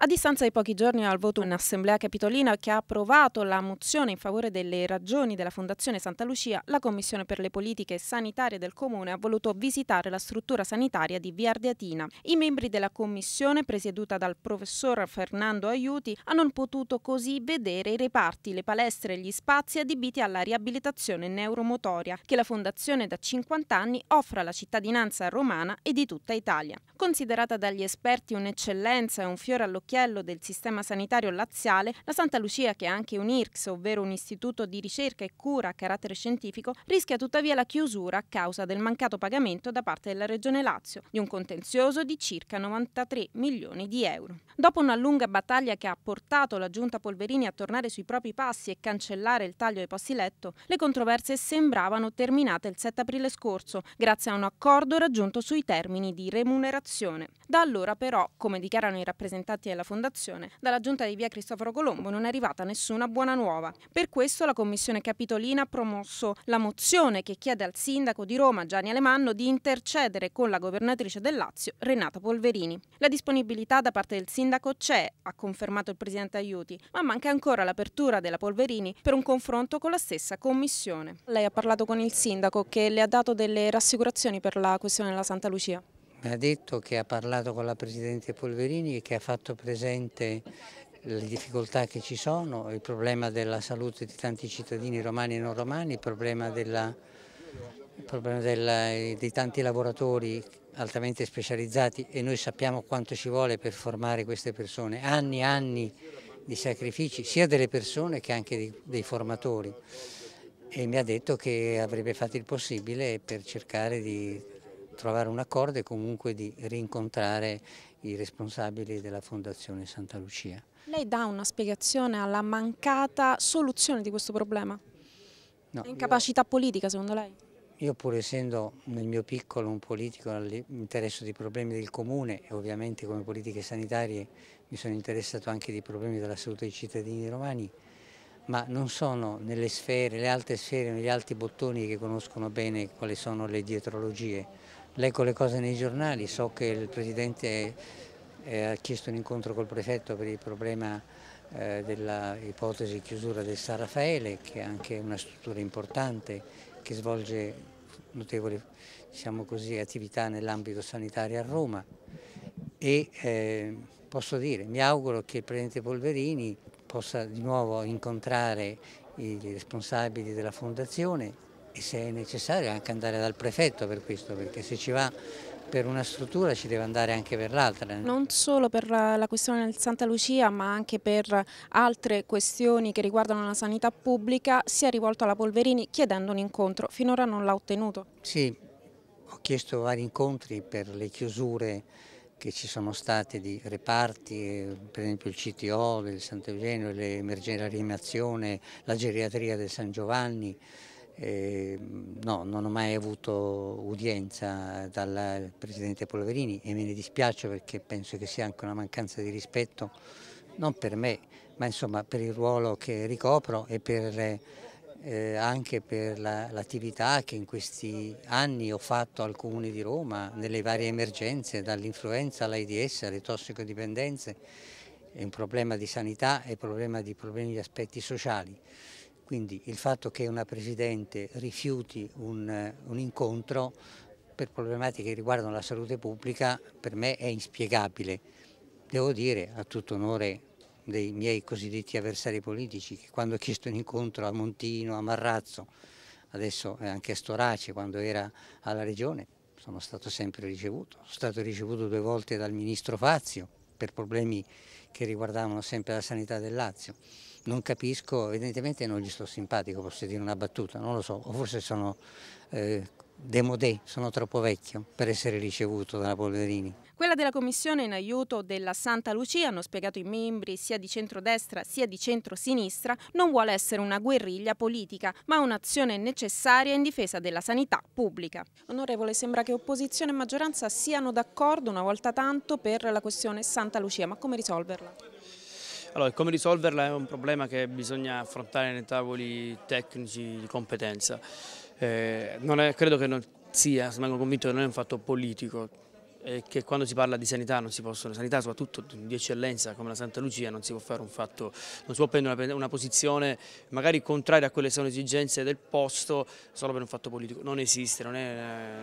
A distanza di pochi giorni dal voto un'assemblea capitolina che ha approvato la mozione in favore delle ragioni della Fondazione Santa Lucia, la Commissione per le politiche sanitarie del Comune ha voluto visitare la struttura sanitaria di Via Ardeatina. I membri della commissione, presieduta dal professor Fernando Aiuti, hanno potuto così vedere i reparti, le palestre e gli spazi adibiti alla riabilitazione neuromotoria che la Fondazione da 50 anni offre alla cittadinanza romana e di tutta Italia. Considerata dagli esperti un'eccellenza e un fiore all'occhio Occhiello del Sistema Sanitario Laziale, la Santa Lucia, che è anche un IRCS, ovvero un istituto di ricerca e cura a carattere scientifico, rischia tuttavia la chiusura a causa del mancato pagamento da parte della Regione Lazio di un contenzioso di circa 93 milioni di euro. Dopo una lunga battaglia che ha portato la giunta Polverini a tornare sui propri passi e cancellare il taglio ai posti letto, le controversie sembravano terminate il 7 aprile scorso, grazie a un accordo raggiunto sui termini di remunerazione. Da allora però, come dichiarano i rappresentanti della della Fondazione, dalla giunta di via Cristoforo Colombo non è arrivata nessuna buona nuova. Per questo la Commissione Capitolina ha promosso la mozione che chiede al sindaco di Roma, Gianni Alemanno, di intercedere con la governatrice del Lazio, Renata Polverini. La disponibilità da parte del sindaco c'è, ha confermato il presidente Aiuti, ma manca ancora l'apertura della Polverini per un confronto con la stessa Commissione. Lei ha parlato con il sindaco che le ha dato delle rassicurazioni per la questione della Santa Lucia mi ha detto che ha parlato con la Presidente Polverini e che ha fatto presente le difficoltà che ci sono, il problema della salute di tanti cittadini romani e non romani, il problema, della, il problema della, dei tanti lavoratori altamente specializzati e noi sappiamo quanto ci vuole per formare queste persone, anni e anni di sacrifici sia delle persone che anche dei, dei formatori e mi ha detto che avrebbe fatto il possibile per cercare di trovare un accordo e comunque di rincontrare i responsabili della Fondazione Santa Lucia. Lei dà una spiegazione alla mancata soluzione di questo problema? No, Incapacità io... politica secondo lei? Io pur essendo nel mio piccolo un politico mi interesso dei problemi del comune e ovviamente come politiche sanitarie mi sono interessato anche dei problemi della salute dei cittadini romani, ma non sono nelle sfere, le alte sfere, negli alti bottoni che conoscono bene quali sono le dietrologie leggo le cose nei giornali, so che il Presidente eh, ha chiesto un incontro col Prefetto per il problema eh, dell'ipotesi di chiusura del San Raffaele, che è anche una struttura importante che svolge notevoli diciamo così, attività nell'ambito sanitario a Roma e eh, posso dire, mi auguro che il Presidente Polverini possa di nuovo incontrare i responsabili della Fondazione e se è necessario anche andare dal prefetto per questo, perché se ci va per una struttura ci deve andare anche per l'altra. Non solo per la questione del Santa Lucia ma anche per altre questioni che riguardano la sanità pubblica si è rivolto alla Polverini chiedendo un incontro, finora non l'ha ottenuto. Sì, ho chiesto vari incontri per le chiusure che ci sono state di reparti, per esempio il CTO del Sant'Eugenio, l'emergenza rianimazione, la geriatria del San Giovanni, eh, no, non ho mai avuto udienza dal Presidente Polverini e me ne dispiace perché penso che sia anche una mancanza di rispetto, non per me, ma insomma per il ruolo che ricopro e per, eh, anche per l'attività che in questi anni ho fatto al Comune di Roma nelle varie emergenze, dall'influenza all'AIDS, alle tossicodipendenze, è un problema di sanità e problema di problemi di aspetti sociali. Quindi il fatto che una Presidente rifiuti un, eh, un incontro per problematiche che riguardano la salute pubblica per me è inspiegabile. Devo dire a tutto onore dei miei cosiddetti avversari politici che quando ho chiesto un incontro a Montino, a Marrazzo, adesso anche a Storace quando era alla regione, sono stato sempre ricevuto. Sono stato ricevuto due volte dal ministro Fazio, per problemi che riguardavano sempre la sanità del Lazio. Non capisco, evidentemente non gli sto simpatico, posso dire una battuta, non lo so, o forse sono eh, demodé, sono troppo vecchio per essere ricevuto dalla Polverini. Quella della commissione in aiuto della Santa Lucia, hanno spiegato i membri sia di centrodestra sia di centrosinistra, non vuole essere una guerriglia politica, ma un'azione necessaria in difesa della sanità pubblica. Onorevole, sembra che opposizione e maggioranza siano d'accordo una volta tanto per la questione Santa Lucia, ma come risolverla? Allora, come risolverla è un problema che bisogna affrontare nei tavoli tecnici di competenza eh, è, credo che non sia, sono convinto che non è un fatto politico e che quando si parla di sanità non si possono, sanità soprattutto di eccellenza come la Santa Lucia non si può fare un fatto, non si può prendere una, posizione magari contraria a quelle che sono esigenze del posto solo per un fatto politico, non esiste, non, è,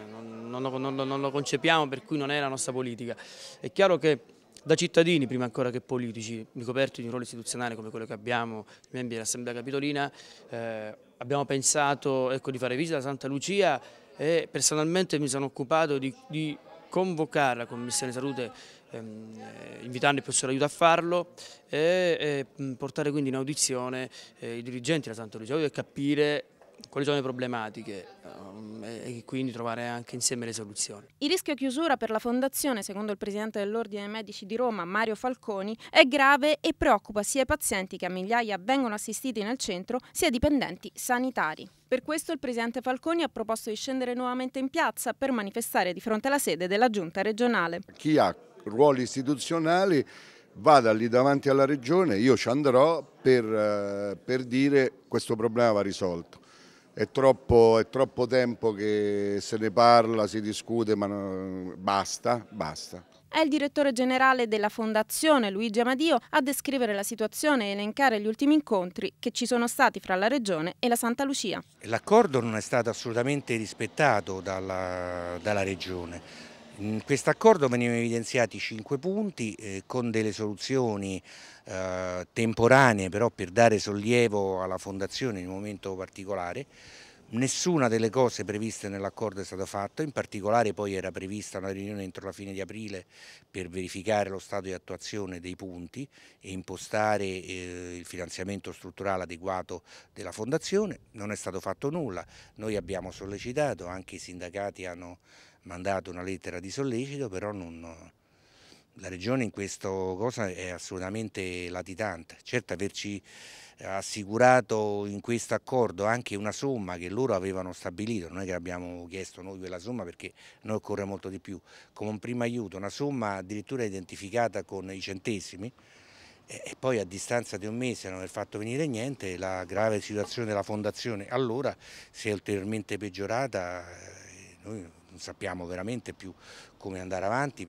non, non, non lo concepiamo per cui non è la nostra politica. È chiaro che da cittadini prima ancora che politici, ricoperti di un ruolo istituzionale come quello che abbiamo, membri dell'Assemblea Capitolina, eh, abbiamo pensato ecco, di fare visita a Santa Lucia e personalmente mi sono occupato di, di convocare la Commissione Salute, ehm, eh, invitando il professor Aiuto a farlo e, portare quindi in audizione eh, i dirigenti della Santa Lucia e capire quali sono le problematiche eh, e quindi trovare anche insieme le soluzioni. Il rischio chiusura per la Fondazione, secondo il Presidente dell'Ordine dei Medici di Roma, Mario Falconi, è grave e preoccupa sia i pazienti che a migliaia vengono assistiti nel centro, sia i dipendenti sanitari. Per questo il Presidente Falconi ha proposto di scendere nuovamente in piazza per manifestare di fronte alla sede della Giunta regionale. Chi ha ruoli istituzionali vada lì davanti alla Regione, io ci andrò per, eh, per dire che questo problema va risolto. È troppo, è troppo, tempo che se ne parla, si discute, ma no, basta, basta. È il direttore generale della Fondazione Luigi Amadio a descrivere la situazione e elencare gli ultimi incontri che ci sono stati fra la Regione e la Santa Lucia. L'accordo non è stato assolutamente rispettato dalla, dalla Regione in questo accordo venivano evidenziati cinque punti eh, con delle soluzioni eh, temporanee però per dare sollievo alla fondazione in un momento particolare Nessuna delle cose previste nell'accordo è stata fatta, in particolare poi era prevista una riunione entro la fine di aprile per verificare lo stato di attuazione dei punti e impostare eh, il finanziamento strutturale adeguato della Fondazione, non è stato fatto nulla, noi abbiamo sollecitato, anche i sindacati hanno mandato una lettera di sollecito, però non, la Regione in questo cosa è assolutamente latitante, certo averci eh, assicurato in questo accordo anche una somma che loro avevano stabilito, non è che abbiamo chiesto noi quella somma perché noi occorre molto di più, come un primo aiuto, una somma addirittura identificata con i centesimi e poi a distanza di un mese non aver fatto venire niente, la grave situazione della fondazione allora si è ulteriormente peggiorata, eh, noi non sappiamo veramente più come andare avanti.